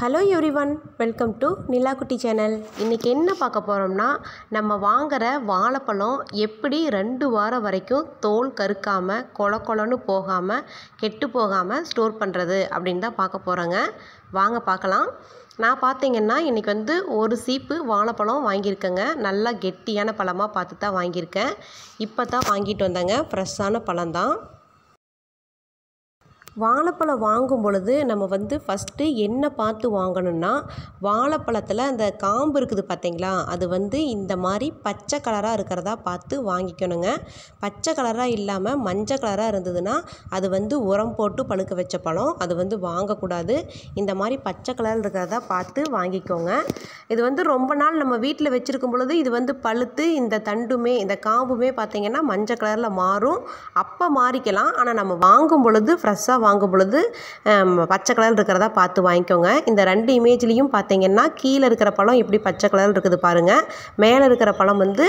hello everyone one welcome to Nilakutti channel இன்றைக்கி என்ன பார்க்க போகிறோம்னா நம்ம வாங்குகிற வாழைப்பழம் எப்படி ரெண்டு வாரம் வரைக்கும் தோல் கருக்காமல் கொல கொலன்னு போகாமல் கெட்டு போகாமல் ஸ்டோர் பண்ணுறது அப்படின்னு தான் பார்க்க போகிறோங்க வாங்க பார்க்கலாம் நான் பார்த்தீங்கன்னா இன்றைக்கி வந்து ஒரு சீப்பு வாழைப்பழம் வாங்கியிருக்கேங்க நல்லா கெட்டியான பழமாக பார்த்து தான் வாங்கியிருக்கேன் இப்போ தான் வாங்கிட்டு வந்தேங்க ஃப்ரெஷ்ஷான பழம்தான் வாழைப்பழம் வாங்கும் பொழுது நம்ம வந்து ஃபஸ்ட்டு என்ன பார்த்து வாங்கணும்னா வாழைப்பழத்தில் அந்த காம்பு இருக்குது பார்த்தீங்களா அது வந்து இந்த மாதிரி பச்சை கலராக இருக்கிறதா பார்த்து வாங்கிக்கணுங்க பச்சை கலராக இல்லாமல் மஞ்சள் கலராக இருந்ததுன்னா அது வந்து உரம் போட்டு பழுக்க வச்ச பழம் அது வந்து வாங்கக்கூடாது இந்த மாதிரி பச்சை கலர் இருக்கிறதா பார்த்து வாங்கிக்கோங்க இது வந்து ரொம்ப நாள் நம்ம வீட்டில் வச்சுருக்கும் பொழுது இது வந்து பழுத்து இந்த தண்டுமே இந்த காம்புமே பார்த்திங்கன்னா மஞ்சள் கலரில் மாறும் அப்போ மாறிக்கலாம் ஆனால் நம்ம வாங்கும் பொழுது ஃப்ரெஷ்ஷாக வாங்கும் பொழுது பச்சை கலர் இருக்கிறதா பார்த்து வாங்கிக்கோங்க இந்த ரெண்டு இமேஜ்லேயும் பார்த்தீங்கன்னா கீழே இருக்கிற பழம் எப்படி பச்சை கலர் இருக்குது பாருங்கள் மேலே இருக்கிற பழம் வந்து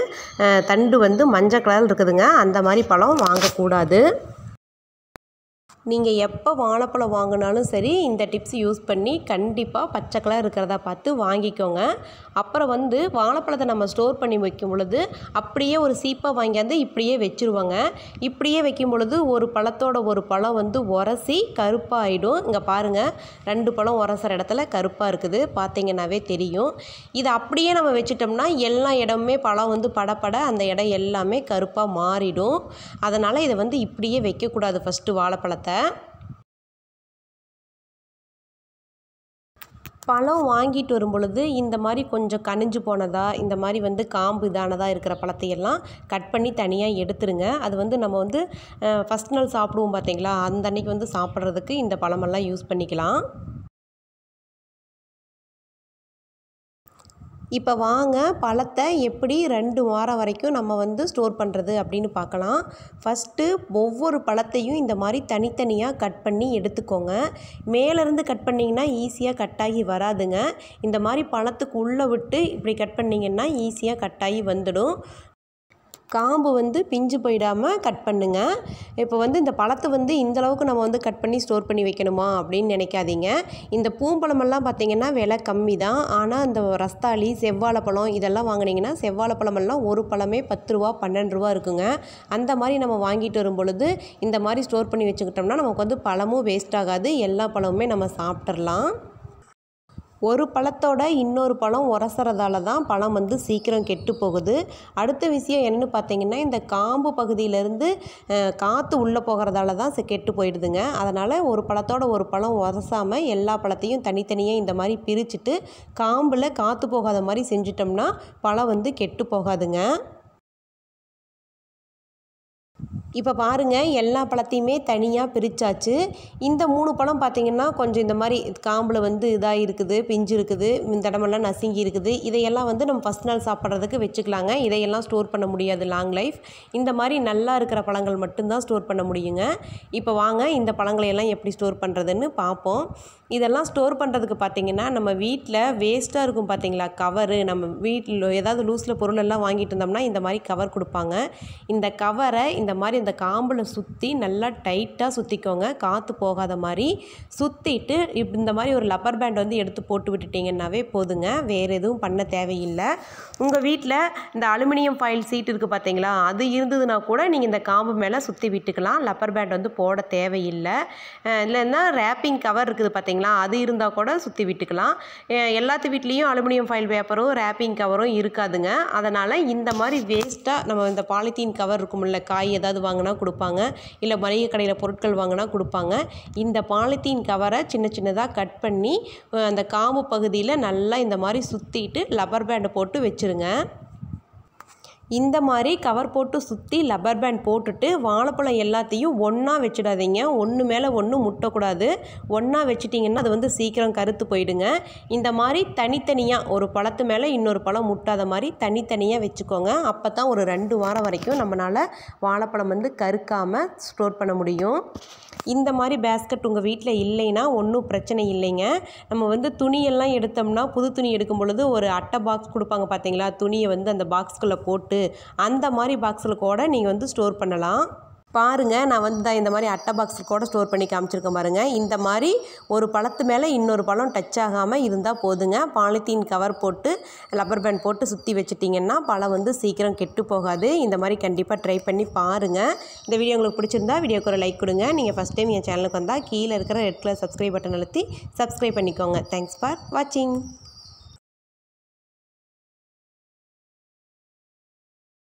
தண்டு வந்து மஞ்சள் கலர் இருக்குதுங்க அந்த மாதிரி பழம் வாங்கக்கூடாது நீங்கள் எப்போ வாழைப்பழம் வாங்கினாலும் சரி இந்த டிப்ஸ் யூஸ் பண்ணி கண்டிப்பாக பச்சை கலர் இருக்கிறத பார்த்து வாங்கிக்கோங்க அப்புறம் வந்து வாழைப்பழத்தை நம்ம ஸ்டோர் பண்ணி வைக்கும் பொழுது அப்படியே ஒரு சீப்பாக வாங்கியாந்து இப்படியே வச்சுருவாங்க இப்படியே வைக்கும் பொழுது ஒரு பழத்தோட ஒரு பழம் வந்து உரசி கருப்பாகிடும் இங்கே பாருங்கள் ரெண்டு பழம் உரசுற இடத்துல கருப்பாக இருக்குது பார்த்தீங்கன்னாவே தெரியும் இதை அப்படியே நம்ம வச்சுட்டோம்னா எல்லா இடமுமே பழம் வந்து படப்பட அந்த இடம் எல்லாமே கருப்பாக மாறிடும் அதனால் இதை வந்து இப்படியே வைக்கக்கூடாது ஃபஸ்ட்டு வாழைப்பழத்தை பழம் வாங்கிட்டு வரும் பொழுது இந்த மாதிரி கொஞ்சம் கனிஞ்சு போனதா இந்த மாதிரி வந்து காம்பு இதானதாக இருக்கிற பழத்தையெல்லாம் கட் பண்ணி தனியாக எடுத்துருங்க அது வந்து நம்ம வந்து ஃபஸ்ட் நாள் சாப்பிடுவோம் பார்த்தீங்களா அந்த அன்னைக்கு வந்து சாப்பிட்றதுக்கு இந்த பழமெல்லாம் யூஸ் பண்ணிக்கலாம் இப்போ வாங்க பழத்தை எப்படி ரெண்டு வாரம் வரைக்கும் நம்ம வந்து ஸ்டோர் பண்ணுறது அப்படின்னு பார்க்கலாம் ஃபஸ்ட்டு ஒவ்வொரு பழத்தையும் இந்த மாதிரி தனித்தனியாக கட் பண்ணி எடுத்துக்கோங்க மேலேருந்து கட் பண்ணிங்கன்னா ஈஸியாக கட் ஆகி வராதுங்க இந்த மாதிரி பழத்துக்கு உள்ளே விட்டு இப்படி கட் பண்ணிங்கன்னா ஈஸியாக கட்டாகி வந்துடும் காம்பு வந்து பிஞ்சு போயிடாமல் கட் பண்ணுங்கள் இப்போ வந்து இந்த பழத்தை வந்து இந்தளவுக்கு நம்ம வந்து கட் பண்ணி ஸ்டோர் பண்ணி வைக்கணுமா அப்படின்னு நினைக்காதீங்க இந்த பூம்பழமெல்லாம் பார்த்திங்கன்னா விலை கம்மி தான் ஆனால் இந்த ரஸ்தாளி பழம் இதெல்லாம் வாங்கினீங்கன்னா பழமெல்லாம் ஒரு பழமே பத்து ரூபா பன்னெண்டு ரூபா இருக்குங்க அந்த மாதிரி நம்ம வாங்கிட்டு வரும் பொழுது இந்த மாதிரி ஸ்டோர் பண்ணி வச்சுக்கிட்டோம்னா நமக்கு வந்து பழமும் வேஸ்ட் ஆகாது எல்லா பழமுமே நம்ம சாப்பிட்றலாம் ஒரு பழத்தோட இன்னொரு பழம் உரசறதால தான் பழம் வந்து சீக்கிரம் கெட்டு போகுது அடுத்த விஷயம் என்னென்னு பார்த்தீங்கன்னா இந்த காம்பு பகுதியிலேருந்து காற்று உள்ளே போகிறதால தான் கெட்டு போயிடுதுங்க அதனால் ஒரு பழத்தோட ஒரு பழம் உரசாமல் எல்லா பழத்தையும் தனித்தனியாக இந்த மாதிரி பிரிச்சுட்டு காம்பில் காற்று போகாத மாதிரி செஞ்சிட்டோம்னா பழம் வந்து கெட்டு போகாதுங்க இப்போ பாருங்கள் எல்லா பழத்தையுமே தனியாக பிரித்தாச்சு இந்த மூணு பழம் பார்த்திங்கன்னா கொஞ்சம் இந்த மாதிரி காம்பில் வந்து இதாக இருக்குது பிஞ்சு இருக்குது இந்த இடமெல்லாம் நசுங்கி இருக்குது இதையெல்லாம் வந்து நம்ம ஃபஸ்ட் நாள் சாப்பிட்றதுக்கு வச்சுக்கலாங்க இதையெல்லாம் ஸ்டோர் பண்ண முடியாது லாங் லைஃப் இந்த மாதிரி நல்லா இருக்கிற பழங்கள் மட்டும்தான் ஸ்டோர் பண்ண முடியுங்க இப்போ வாங்க இந்த பழங்களையெல்லாம் எப்படி ஸ்டோர் பண்ணுறதுன்னு பார்ப்போம் இதெல்லாம் ஸ்டோர் பண்ணுறதுக்கு பார்த்திங்கன்னா நம்ம வீட்டில் வேஸ்ட்டாக இருக்கும் பார்த்திங்களா கவரு நம்ம வீட்டில் ஏதாவது லூஸில் பொருளெல்லாம் வாங்கிட்டு இருந்தோம்னா இந்த மாதிரி கவர் கொடுப்பாங்க இந்த கவரை இந்த மாதிரி மாதிரி இந்த காம்பில் சுற்றி நல்லா டைட்டாக சுற்றிக்கோங்க காற்று போகாத மாதிரி சுற்றிட்டு இந்த மாதிரி ஒரு லப்பர் பேண்ட் வந்து எடுத்து போட்டு விட்டுட்டிங்கன்னாவே போதுங்க வேறு எதுவும் பண்ண தேவையில்லை உங்கள் வீட்டில் இந்த அலுமினியம் ஃபைல் சீட் இருக்குது பார்த்தீங்களா அது இருந்ததுன்னா கூட நீங்கள் இந்த காம்பு மேலே சுற்றி விட்டுக்கலாம் லப்பர் பேண்ட் வந்து போட தேவையில்லை இல்லைன்னா ரேப்பிங் கவர் இருக்குது பார்த்தீங்களா அது இருந்தால் கூட சுற்றி விட்டுக்கலாம் எல்லாத்து வீட்லேயும் அலுமினியம் ஃபைல் பேப்பரும் ரேப்பிங் கவரும் இருக்காதுங்க அதனால் இந்த மாதிரி வேஸ்ட்டாக நம்ம இந்த பாலித்தீன் கவர் இருக்கும்ல காய் ஏதாவது வாங்கினா கொடுப்பாங்க இல்லை மளிகை கடையில் பொருட்கள் வாங்கினா கொடுப்பாங்க இந்த பாலித்தீன் கவரை சின்ன சின்னதாக கட் பண்ணி அந்த காம்பு பகுதியில் நல்லா இந்த மாதிரி சுற்றிட்டு லப்பர் பேண்டை போட்டு வச்சுருங்க இந்த மாதிரி கவர் போட்டு சுற்றி லப்பர் பேண்ட் போட்டுட்டு வாழைப்பழம் எல்லாத்தையும் ஒன்றா வச்சிடாதீங்க ஒன்று மேலே ஒன்று முட்டக்கூடாது ஒன்றா வச்சிட்டிங்கன்னா அது வந்து சீக்கிரம் கருத்து போயிடுங்க இந்த மாதிரி தனித்தனியாக ஒரு பழத்து மேலே இன்னொரு பழம் முட்டாத மாதிரி தனித்தனியாக வச்சுக்கோங்க அப்போ தான் ஒரு ரெண்டு வாரம் வரைக்கும் நம்மளால் வாழைப்பழம் வந்து கருக்காமல் ஸ்டோர் பண்ண முடியும் இந்த மாதிரி பேஸ்கட் உங்கள் வீட்டில் இல்லைன்னா ஒன்றும் பிரச்சனை இல்லைங்க நம்ம வந்து துணியெல்லாம் எடுத்தோம்னா புது துணி எடுக்கும் பொழுது ஒரு அட்டை பாக்ஸ் கொடுப்பாங்க பார்த்தீங்களா துணியை வந்து அந்த பாக்ஸ்குள்ளே போட்டு அந்த மாதிரி பாக்ஸில் கூட நீங்கள் வந்து ஸ்டோர் பண்ணலாம் பாருங்கள் நான் வந்து இந்த மாதிரி அட்டை பாக்ஸில் கூட ஸ்டோர் பண்ணி காமிச்சிருக்கேன் பாருங்கள் இந்த மாதிரி ஒரு பழத்து மேலே இன்னொரு பழம் டச் ஆகாமல் இருந்தால் போதுங்க பாலித்தீன் கவர் போட்டு லப்பர் பேண்ட் போட்டு சுற்றி வச்சுட்டிங்கன்னா பழம் வந்து சீக்கிரம் கெட்டு போகாது இந்த மாதிரி கண்டிப்பாக ட்ரை பண்ணி பாருங்கள் இந்த வீடியோ உங்களுக்கு பிடிச்சிருந்தா வீடியோக்கு ஒரு லைக் கொடுங்க நீங்கள் ஃபஸ்ட் டைம் என் சேனலுக்கு வந்தால் கீழே இருக்கிற ரெட் கலர் சப்ஸ்கிரைப் பட்டன் அழுத்தி சப்ஸ்கிரைப் பண்ணிக்கோங்க தேங்க்ஸ் ஃபார் வாட்சிங்